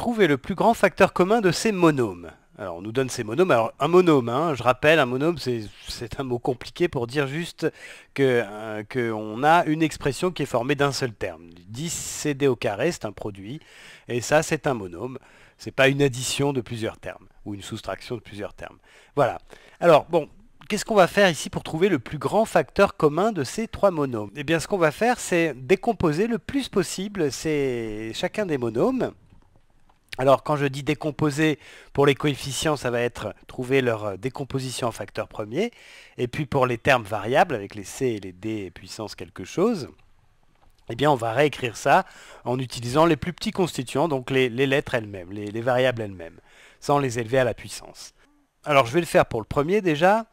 trouver le plus grand facteur commun de ces monomes. alors on nous donne ces monomes. Alors un monome, hein, je rappelle, un monome, c'est un mot compliqué pour dire juste que euh, qu'on a une expression qui est formée d'un seul terme. 10 CD au carré, c'est un produit, et ça c'est un monôme. C'est pas une addition de plusieurs termes, ou une soustraction de plusieurs termes. Voilà. Alors bon, qu'est-ce qu'on va faire ici pour trouver le plus grand facteur commun de ces trois monomes Eh bien ce qu'on va faire c'est décomposer le plus possible chacun des monomes. Alors quand je dis décomposer pour les coefficients, ça va être trouver leur euh, décomposition en facteurs premier. Et puis pour les termes variables, avec les C et les D puissance quelque chose, eh bien on va réécrire ça en utilisant les plus petits constituants, donc les, lettres elles-mêmes, les, variables elles-mêmes, sans les élever à la puissance. Alors je vais le faire pour le premier déjà.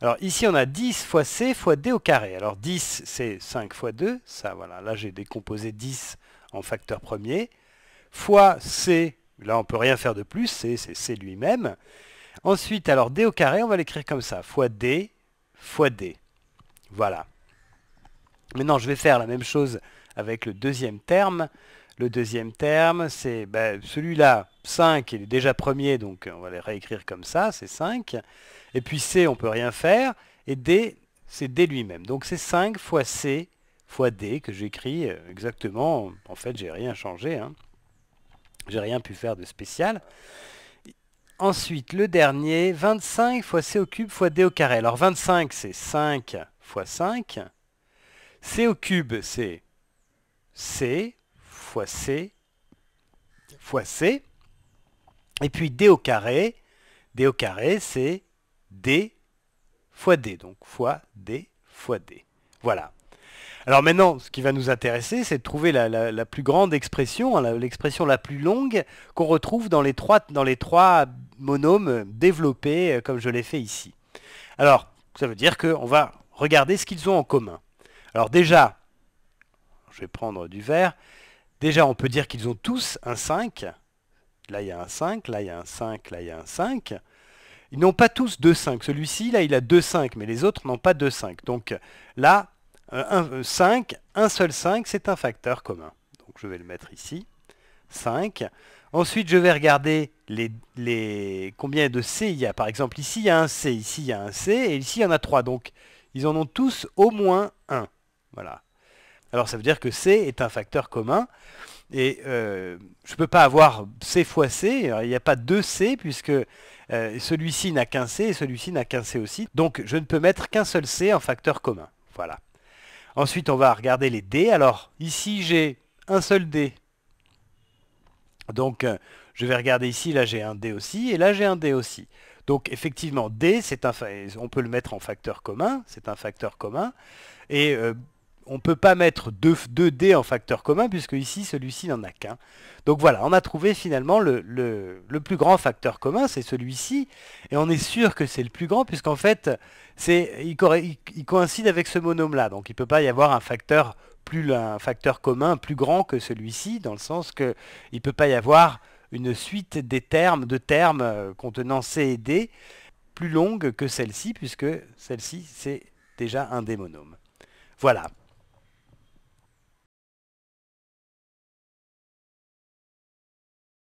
Alors ici on a 10 fois C fois D au carré. Alors 10 c'est 5 fois 2, ça voilà, là j'ai décomposé 10 en facteur premier, fois C Là, on ne peut rien faire de plus, c'est lui-même. Ensuite, alors D au carré, on va l'écrire comme ça, fois D, fois D. Voilà. Maintenant, je vais faire la même chose avec le deuxième terme. Le deuxième terme, c'est ben, celui-là, 5, il est déjà premier, donc on va le réécrire comme ça, c'est 5. Et puis C, on ne peut rien faire. Et D, c'est D lui-même. Donc c'est 5 fois C fois D que j'écris euh, exactement. En fait, j'ai rien changé. Hein. J'ai rien pu faire de spécial. Ensuite, le dernier, 25 fois c au cube fois d au carré. Alors 25, c'est 5 fois 5. c au cube, c'est c fois c fois c. Et puis d au carré, d au carré, c'est d fois d. Donc fois d fois d. Voilà. Alors maintenant, ce qui va nous intéresser, c'est de trouver la, plus grande expression, hein, l'expression la plus longue qu'on retrouve dans les, trois, dans les trois monômes développés euh, comme je l'ai fait ici. Alors, ça veut dire qu'on va regarder ce qu'ils ont en commun. Alors déjà, je vais prendre du vert. Déjà, on peut dire qu'ils ont tous un 5. Là, il y a un 5, là, il y a un 5, là, il y a un 5. Ils n'ont pas tous deux 5 Celui-ci, là, il a deux 5 mais les autres n'ont pas deux 5 Donc là, euh, un, 5, euh, un seul 5, c'est un facteur commun. Donc je vais le mettre ici, 5. Ensuite, je vais regarder les, combien de C il y a. Par exemple, ici, il y a un C, ici, il y a un C, et ici, il y en a 3. Donc, ils en ont tous au moins un. Voilà. Alors, ça veut dire que C est un facteur commun. Et euh, je ne peux pas avoir C fois C, il n'y a pas deux C, puisque celui-ci n'a qu'un C et celui-ci n'a qu'un C aussi. Donc je ne peux mettre qu'un seul C en facteur commun. Voilà. Ensuite, on va regarder les dés. Alors, ici, j'ai un seul D. Donc, euh, je vais regarder ici, là j'ai un D aussi, et là j'ai un D aussi. Donc effectivement, D, c'est un on peut le mettre en facteur commun, c'est un facteur commun. Et euh, on ne peut pas mettre deux, D dés en facteur commun, puisque ici, celui-ci n'en a qu'un. Donc voilà, on a trouvé finalement le, plus grand facteur commun, c'est celui-ci, et on est sûr que c'est le plus grand, puisqu'en fait, il, il, coïncide avec ce monome là donc il ne peut pas y avoir un facteur, plus, un facteur commun plus grand que celui-ci, dans le sens qu'il ne peut pas y avoir une suite des termes, de termes euh, contenant C et D, plus longue que celle-ci, puisque celle-ci, c'est déjà un des Voilà.